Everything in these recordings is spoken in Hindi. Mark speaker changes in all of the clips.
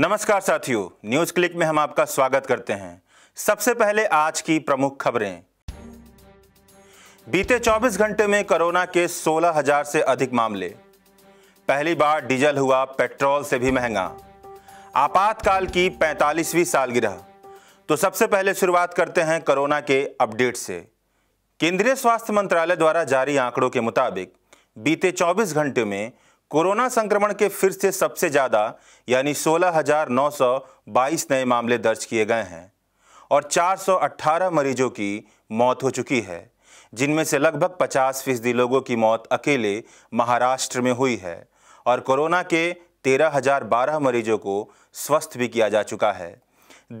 Speaker 1: नमस्कार साथियों न्यूज क्लिक में हम आपका स्वागत करते हैं सबसे पहले आज की प्रमुख खबरें बीते 24 घंटे में कोरोना के 16,000 से अधिक मामले पहली बार डीजल हुआ पेट्रोल से भी महंगा आपातकाल की 45वीं सालगिरह तो सबसे पहले शुरुआत करते हैं कोरोना के अपडेट से केंद्रीय स्वास्थ्य मंत्रालय द्वारा जारी आंकड़ों के मुताबिक बीते 24 घंटे में कोरोना संक्रमण के फिर से सबसे ज़्यादा यानी 16,922 नए मामले दर्ज किए गए हैं और 418 मरीजों की मौत हो चुकी है जिनमें से लगभग 50 फीसदी लोगों की मौत अकेले महाराष्ट्र में हुई है और कोरोना के 13,012 मरीजों को स्वस्थ भी किया जा चुका है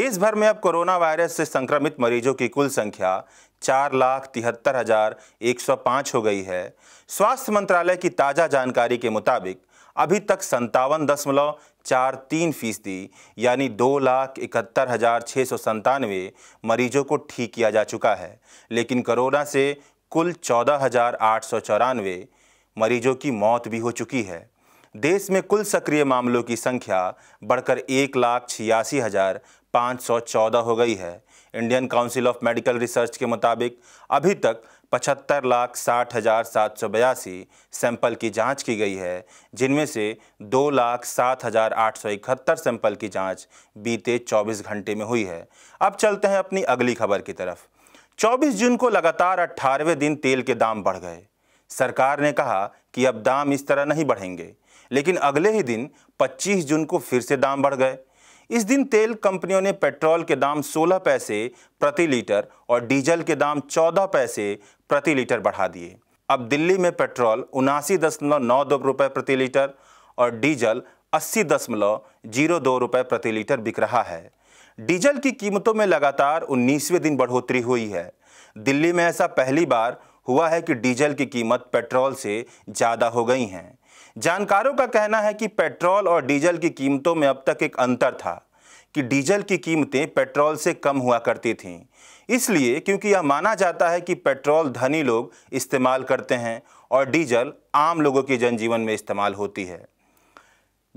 Speaker 1: देश भर में अब कोरोना वायरस से संक्रमित मरीजों की कुल संख्या चार लाख तिहत्तर हजार एक सौ पाँच हो गई है स्वास्थ्य मंत्रालय की ताज़ा जानकारी के मुताबिक अभी तक संतावन दशमलव चार तीन फीसदी यानी दो लाख इकहत्तर हज़ार छः सौ संतानवे मरीजों को ठीक किया जा चुका है लेकिन कोरोना से कुल चौदह हज़ार आठ सौ चौरानवे मरीजों की मौत भी हो चुकी है देश में कुल सक्रिय मामलों की संख्या बढ़कर एक लाख छियासी हज़ार पाँच सौ चौदह हो गई है Indian council of medical research के मुताबिक अभी तक पचहत्तर लाख साठ हज़ार सात सौ बयासी सैंपल की जांच की गई है जिनमें से दो लाख सात हज़ार आठ सौ इकहत्तर सैंपल की जांच बीते चौबीस घंटे में हुई है अब चलते हैं अपनी अगली खबर की तरफ 24 जून को लगातार अट्ठारहवें दिन तेल के दाम बढ़ गए सरकार ने कहा कि अब दाम इस तरह नहीं बढ़ेंगे लेकिन अगले ही दिन 25 जून को फिर से दाम बढ़ गए इस दिन तेल कंपनियों ने पेट्रोल के दाम 16 पैसे प्रति लीटर और डीजल के दाम 14 पैसे प्रति लीटर बढ़ा दिए अब दिल्ली में पेट्रोल उनासी दशमलव नौ दो रुपये प्रति लीटर और डीजल अस्सी दशमलव जीरो दो रुपये प्रति लीटर बिक रहा है डीजल की कीमतों में लगातार उन्नीसवें दिन बढ़ोतरी हुई है दिल्ली में ऐसा पहली बार हुआ है कि डीजल की कीमत पेट्रोल से ज़्यादा हो गई हैं जानकारों का कहना है कि पेट्रोल और डीजल की कीमतों में अब तक एक अंतर था कि डीजल की कीमतें पेट्रोल से कम हुआ करती थीं इसलिए क्योंकि यह माना जाता है कि पेट्रोल धनी लोग इस्तेमाल करते हैं और डीजल आम लोगों के जनजीवन में इस्तेमाल होती है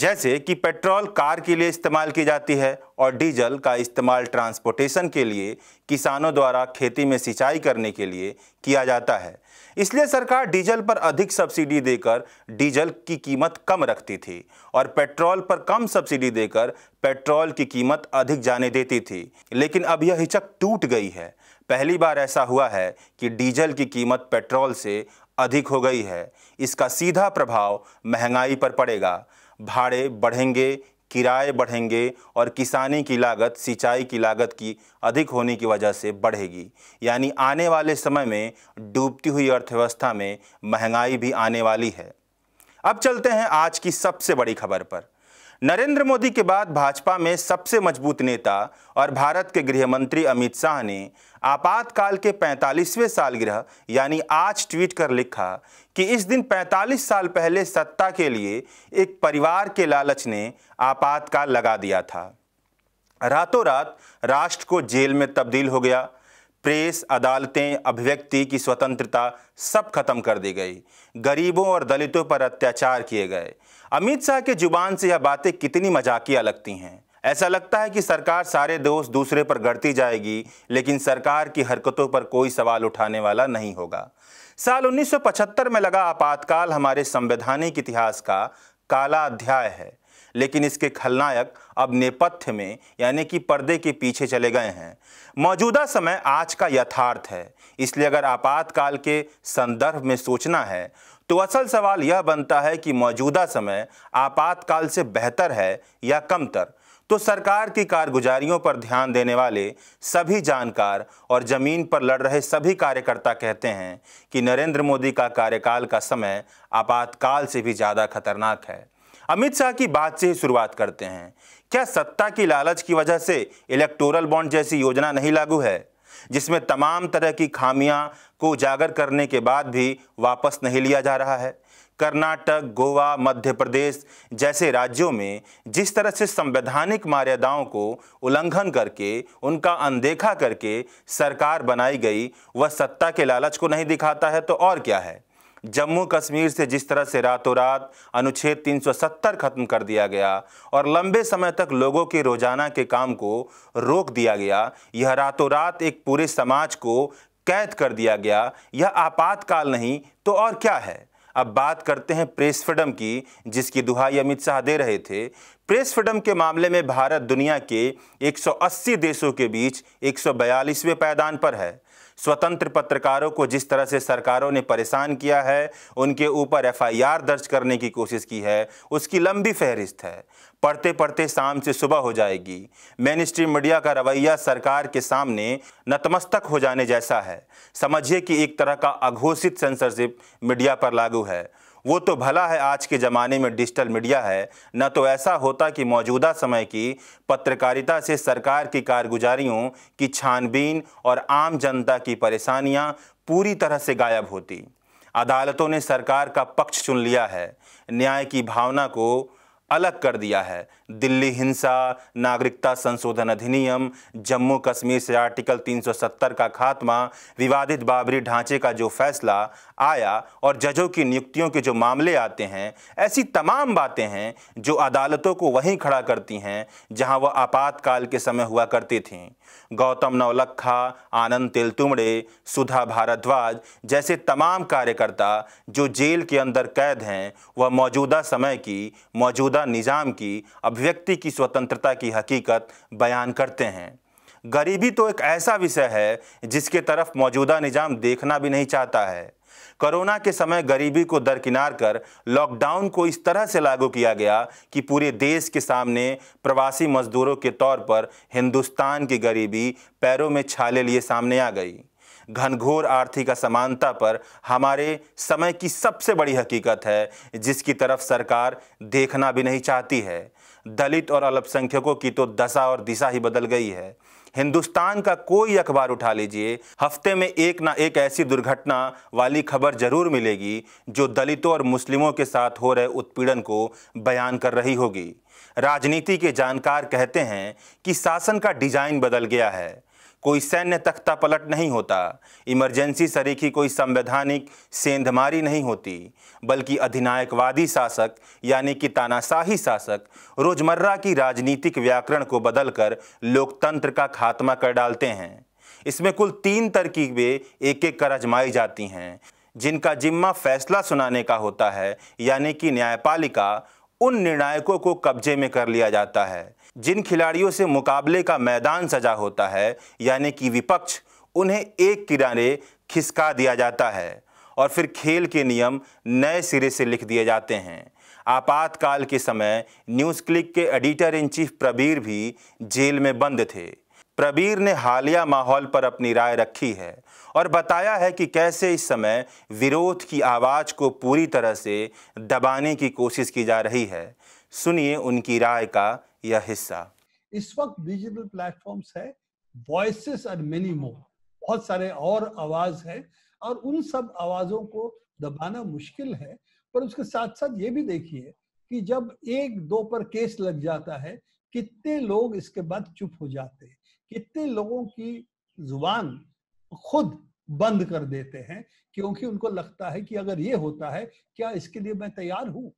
Speaker 1: जैसे कि पेट्रोल कार के लिए इस्तेमाल की जाती है और डीजल का इस्तेमाल ट्रांसपोर्टेशन के लिए किसानों द्वारा खेती में सिंचाई करने के लिए किया जाता है इसलिए सरकार डीजल पर अधिक सब्सिडी देकर डीजल की कीमत कम रखती थी और पेट्रोल पर कम सब्सिडी देकर पेट्रोल की कीमत अधिक जाने देती थी लेकिन अब यह हिचक टूट गई है पहली बार ऐसा हुआ है कि डीजल की कीमत पेट्रोल से अधिक हो गई है इसका सीधा प्रभाव महंगाई पर पड़ेगा भाड़े बढ़ेंगे किराए बढ़ेंगे और किसानी की लागत सिंचाई की लागत की अधिक होने की वजह से बढ़ेगी यानी आने वाले समय में डूबती हुई अर्थव्यवस्था में महंगाई भी आने वाली है अब चलते हैं आज की सबसे बड़ी खबर पर नरेंद्र मोदी के बाद भाजपा में सबसे मजबूत नेता और भारत के गृह मंत्री अमित शाह ने आपातकाल के 45वें सालगिरह यानी आज ट्वीट कर लिखा कि इस दिन 45 साल पहले सत्ता के लिए एक परिवार के लालच ने आपातकाल लगा दिया था रातों रात राष्ट्र को जेल में तब्दील हो गया प्रेस अदालतें अभिव्यक्ति की स्वतंत्रता सब खत्म कर दी गई गरीबों और दलितों पर अत्याचार किए गए अमित शाह के जुबान से यह बातें कितनी मजाकिया लगती हैं ऐसा लगता है कि सरकार सारे दोष दूसरे पर गढ़ती जाएगी लेकिन सरकार की हरकतों पर कोई सवाल उठाने वाला नहीं होगा साल 1975 में लगा आपातकाल हमारे संवैधानिक इतिहास का काला अध्याय है लेकिन इसके खलनायक अब नेपथ्य में यानी कि पर्दे के पीछे चले गए हैं मौजूदा समय आज का यथार्थ है इसलिए अगर आपातकाल के संदर्भ में सोचना है तो असल सवाल यह बनता है कि मौजूदा समय आपातकाल से बेहतर है या कमतर तो सरकार की कारगुजारियों पर ध्यान देने वाले सभी जानकार और जमीन पर लड़ रहे सभी कार्यकर्ता कहते हैं कि नरेंद्र मोदी का कार्यकाल का समय आपातकाल से भी ज़्यादा खतरनाक है अमित शाह की बात से ही शुरुआत करते हैं क्या सत्ता की लालच की वजह से इलेक्टोरल बॉन्ड जैसी योजना नहीं लागू है जिसमें तमाम तरह की खामियां को उजागर करने के बाद भी वापस नहीं लिया जा रहा है कर्नाटक गोवा मध्य प्रदेश जैसे राज्यों में जिस तरह से संवैधानिक मर्यादाओं को उल्लंघन करके उनका अनदेखा करके सरकार बनाई गई वह सत्ता के लालच को नहीं दिखाता है तो और क्या है जम्मू कश्मीर से जिस तरह से रातों रात अनुच्छेद 370 खत्म कर दिया गया और लंबे समय तक लोगों के रोजाना के काम को रोक दिया गया यह रातों रात एक पूरे समाज को कैद कर दिया गया यह आपातकाल नहीं तो और क्या है अब बात करते हैं प्रेस फ्रीडम की जिसकी दुहाई अमित शाह दे रहे थे प्रेस फ्रीडम के मामले में भारत दुनिया के 180 देशों के बीच एक सौ पायदान पर है स्वतंत्र पत्रकारों को जिस तरह से सरकारों ने परेशान किया है उनके ऊपर एफआईआर दर्ज करने की कोशिश की है उसकी लंबी फहरिस्त है पढ़ते पढ़ते शाम से सुबह हो जाएगी मेन स्ट्रीम मीडिया का रवैया सरकार के सामने नतमस्तक हो जाने जैसा है समझिए कि एक तरह का अघोषित सेंसरशिप मीडिया पर लागू है वो तो भला है आज के ज़माने में डिजिटल मीडिया है न तो ऐसा होता कि मौजूदा समय की पत्रकारिता से सरकार की कारगुजारियों की छानबीन और आम जनता की परेशानियां पूरी तरह से गायब होती अदालतों ने सरकार का पक्ष चुन लिया है न्याय की भावना को अलग कर दिया है दिल्ली हिंसा नागरिकता संशोधन अधिनियम जम्मू कश्मीर से आर्टिकल 370 का खात्मा विवादित बाबरी ढांचे का जो फैसला आया और जजों की नियुक्तियों के जो मामले आते हैं ऐसी तमाम बातें हैं जो अदालतों को वहीं खड़ा करती हैं जहां वह आपातकाल के समय हुआ करती थीं गौतम नौलखा आनंद तेलतुमड़े सुधा भारद्वाज जैसे तमाम कार्यकर्ता जो जेल के अंदर कैद हैं वह मौजूदा समय की मौजूदा मौजूदा निज़ाम की अभिव्यक्ति की स्वतंत्रता की हकीकत बयान करते हैं गरीबी तो एक ऐसा विषय है जिसके तरफ मौजूदा निज़ाम देखना भी नहीं चाहता है कोरोना के समय गरीबी को दरकिनार कर लॉकडाउन को इस तरह से लागू किया गया कि पूरे देश के सामने प्रवासी मजदूरों के तौर पर हिंदुस्तान की गरीबी पैरों में छाले लिए सामने आ गई घनघोर आर्थिक असमानता पर हमारे समय की सबसे बड़ी हकीकत है जिसकी तरफ सरकार देखना भी नहीं चाहती है दलित और अल्पसंख्यकों की तो दशा और दिशा ही बदल गई है हिंदुस्तान का कोई अखबार उठा लीजिए हफ्ते में एक ना एक ऐसी दुर्घटना वाली खबर जरूर मिलेगी जो दलितों और मुस्लिमों के साथ हो रहे उत्पीड़न को बयान कर रही होगी राजनीति के जानकार कहते हैं कि शासन का डिजाइन बदल गया है कोई सैन्य तख्ता पलट नहीं होता इमरजेंसी सरीखी कोई संवैधानिक सेंधमारी नहीं होती बल्कि अधिनायकवादी शासक यानी कि तानाशाही शासक रोजमर्रा की राजनीतिक व्याकरण को बदलकर लोकतंत्र का खात्मा कर डालते हैं इसमें कुल तीन तरकीबें एक एक कर आजमाई जाती हैं जिनका जिम्मा फैसला सुनाने का होता है यानी कि न्यायपालिका उन निर्णायकों को कब्जे में कर लिया जाता है जिन खिलाड़ियों से मुकाबले का मैदान सजा होता है यानी कि विपक्ष उन्हें एक किनारे खिसका दिया जाता है और फिर खेल के नियम नए सिरे से लिख दिए जाते हैं आपातकाल के समय न्यूज़ क्लिक के एडिटर इन चीफ प्रबीर भी जेल में बंद थे प्रबीर ने हालिया माहौल पर अपनी राय रखी है और बताया है कि कैसे इस समय विरोध की आवाज़ को पूरी तरह से दबाने की कोशिश की जा रही है सुनिए उनकी राय का या हिस्सा
Speaker 2: इस वक्त डिजिटल प्लेटफॉर्म है वॉइस आर मेनी मोर बहुत सारे और आवाज है और उन सब आवाजों को दबाना मुश्किल है पर उसके साथ साथ ये भी देखिए कि जब एक दो पर केस लग जाता है कितने लोग इसके बाद चुप हो जाते हैं कितने लोगों की जुबान खुद बंद कर देते हैं क्योंकि उनको लगता है कि अगर ये होता है क्या इसके लिए मैं तैयार हूं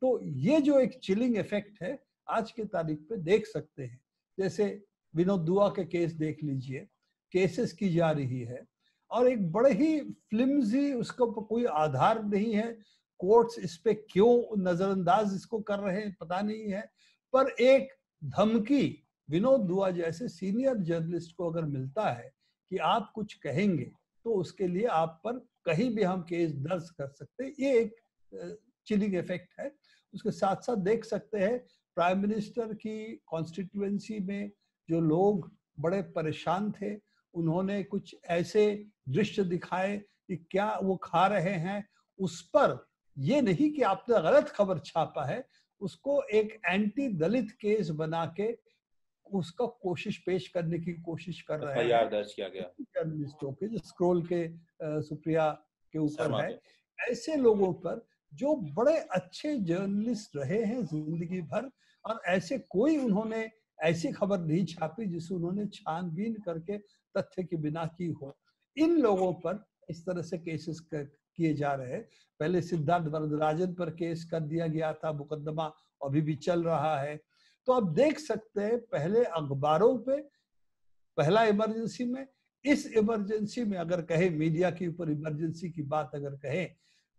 Speaker 2: तो ये जो एक चिलिंग इफेक्ट है आज की तारीख पे देख सकते हैं जैसे विनोद दुआ के केस देख लीजिए केसेस की जा रही है और एक बड़े ही फिल्मजी उसको कोई आधार नहीं है कोर्ट्स इस पे क्यों नजरअंदाज इसको कर रहे हैं पता नहीं है पर एक धमकी विनोद दुआ जैसे सीनियर जर्नलिस्ट को अगर मिलता है कि आप कुछ कहेंगे तो उसके लिए आप पर कहीं भी हम केस दर्ज कर सकते ये एक चिलिंग इफेक्ट है उसके साथ साथ देख सकते हैं प्राइम मिनिस्टर की कॉन्स्टिट्यूएंसी में जो लोग बड़े परेशान थे उन्होंने कुछ ऐसे दृश्य दिखाए कि क्या वो खा रहे हैं उस पर ये नहीं कि आपने गलत खबर छापा है उसको एक एंटी दलित केस बना के उसका कोशिश पेश करने की कोशिश कर रहे हैं
Speaker 1: दर्ज किया गया
Speaker 2: जर्नलिस्टों के जो स्क्रोल के सुप्रिया के ऊपर है ऐसे लोगों पर जो बड़े अच्छे जर्नलिस्ट रहे हैं जिंदगी भर और ऐसे कोई उन्होंने ऐसी खबर नहीं छापी जिसे उन्होंने छानबीन करके तथ्य के बिना की हो इन लोगों पर इस तरह से केसेस किए जा रहे हैं पहले सिद्धार्थ वरदराजन पर केस कर दिया गया था मुकदमा अभी भी चल रहा है तो आप देख सकते हैं पहले अखबारों पे पहला इमरजेंसी में इस इमरजेंसी में अगर कहे मीडिया के ऊपर इमरजेंसी की बात अगर कहें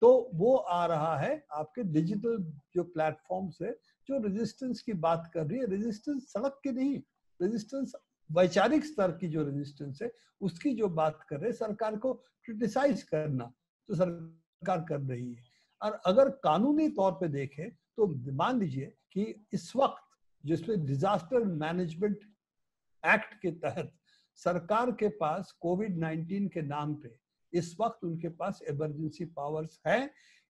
Speaker 2: तो वो आ रहा है आपके डिजिटल जो प्लेटफॉर्म से जो रेजिस्टेंस की बात कर रही है रेजिस्टेंस सड़क की नहीं रेजिस्टेंस वैचारिक स्तर की जो रेजिस्टेंस है उसकी जो बात कर रहे सरकार को क्रिटिसाइज करना तो सरकार कर रही है और अगर कानूनी तौर पे देखें तो मान लीजिए कि इस वक्त जिसमें डिजास्टर मैनेजमेंट एक्ट के तहत सरकार के पास कोविड 19 के नाम पे इस वक्त उनके पास इमरजेंसी पावर्स है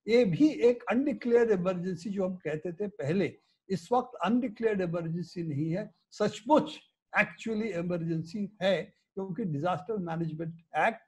Speaker 2: ये भी एक अनडिक्लेयर्ड इमरजेंसी जो हम कहते थे पहले इस वक्त अनडिक्लेयर्ड इमरजेंसी नहीं है सचमुच एक्चुअली इमरजेंसी है क्योंकि डिजास्टर मैनेजमेंट एक्ट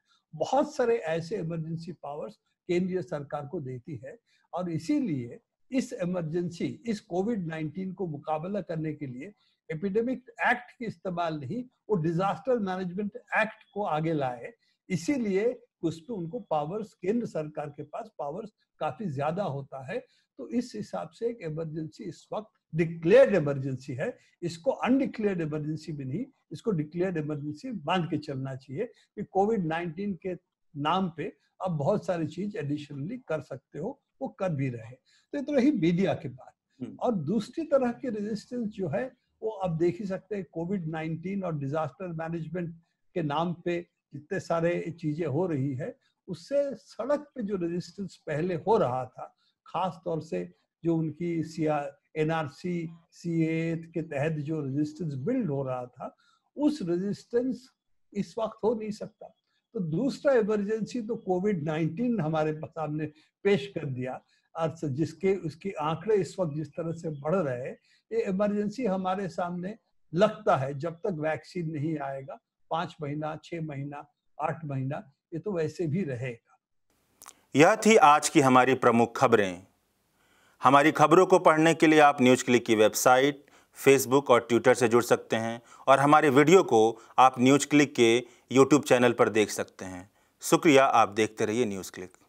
Speaker 2: बहुत सारे ऐसे इमरजेंसी पावर्स केंद्रीय सरकार को देती है और इसीलिए इस इमरजेंसी इस कोविड 19 को मुकाबला करने के लिए एपिडेमिक एक्ट की इस्तेमाल नहीं वो डिजास्टर मैनेजमेंट एक्ट को आगे लाए इसीलिए उस पर उनको पावर्स केंद्र सरकार के पास पावर्स काफी ज्यादा होता है तो इस हिसाब से एक इमरजेंसी इस वक्त डिक्लेयर्ड इमरजेंसी है इसको अनडिक्लेयर्ड इमरजेंसी भी नहीं इसको डिक्लेयर्ड इमरजेंसी मान के चलना चाहिए कि कोविड नाइन्टीन के नाम पे आप बहुत सारी चीज एडिशनली कर सकते हो वो कर भी रहे तो ये तो रही मीडिया की बात हम्म। और दूसरी तरह की रेजिस्टेंस जो है वो आप देख ही सकते हैं कोविड नाइन्टीन और डिजास्टर मैनेजमेंट के नाम पे जितने सारे चीजें हो रही है उससे सड़क पे जो रेजिस्टेंस पहले हो रहा था खास तौर से जो उनकी सिया एनआरसी सी के तहत जो रेजिस्टेंस बिल्ड हो रहा था उस रेजिस्टेंस इस वक्त हो नहीं सकता तो दूसरा इमरजेंसी तो कोविड 19 हमारे सामने पेश कर दिया अर्थ जिसके उसके आंकड़े इस वक्त जिस तरह से बढ़ रहे ये इमरजेंसी हमारे सामने लगता है जब तक वैक्सीन नहीं आएगा पाँच महीना छह महीना आठ महीना ये तो वैसे भी रहेगा
Speaker 1: यह थी आज की हमारी प्रमुख खबरें हमारी खबरों को पढ़ने के लिए आप न्यूज क्लिक की वेबसाइट फेसबुक और ट्विटर से जुड़ सकते हैं और हमारे वीडियो को आप न्यूज क्लिक के यूट्यूब चैनल पर देख सकते हैं शुक्रिया आप देखते रहिए न्यूज़ क्लिक